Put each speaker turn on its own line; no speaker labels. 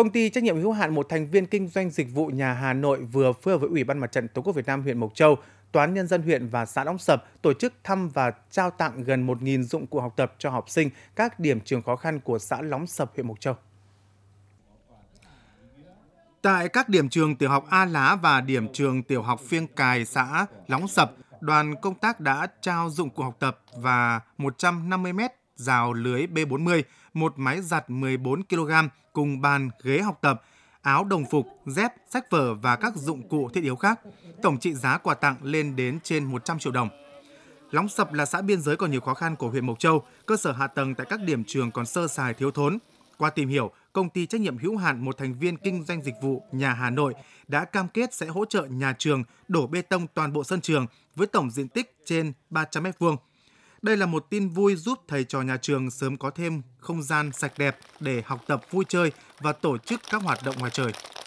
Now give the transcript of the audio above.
Công ty trách nhiệm hữu hạn một thành viên kinh doanh dịch vụ nhà Hà Nội vừa phối hợp với Ủy ban Mặt trận Tổ quốc Việt Nam huyện Mộc Châu, Tòa án Nhân dân huyện và xã Đóng Sập tổ chức thăm và trao tặng gần 1.000 dụng cụ học tập cho học sinh các điểm trường khó khăn của xã Lóng Sập, huyện Mộc Châu. Tại các điểm trường tiểu học A Lá và điểm trường tiểu học Phiêng Cài, xã Lóng Sập, đoàn công tác đã trao dụng cụ học tập và 150 mét rào lưới B40, một máy giặt 14 kg cùng bàn ghế học tập, áo đồng phục, dép, sách vở và các dụng cụ thiết yếu khác. Tổng trị giá quà tặng lên đến trên 100 triệu đồng. Lóng Sập là xã biên giới còn nhiều khó khăn của huyện Mộc Châu, cơ sở hạ tầng tại các điểm trường còn sơ sài thiếu thốn. Qua tìm hiểu, công ty trách nhiệm hữu hạn một thành viên kinh doanh dịch vụ nhà Hà Nội đã cam kết sẽ hỗ trợ nhà trường đổ bê tông toàn bộ sân trường với tổng diện tích trên 300 m vuông đây là một tin vui giúp thầy trò nhà trường sớm có thêm không gian sạch đẹp để học tập vui chơi và tổ chức các hoạt động ngoài trời.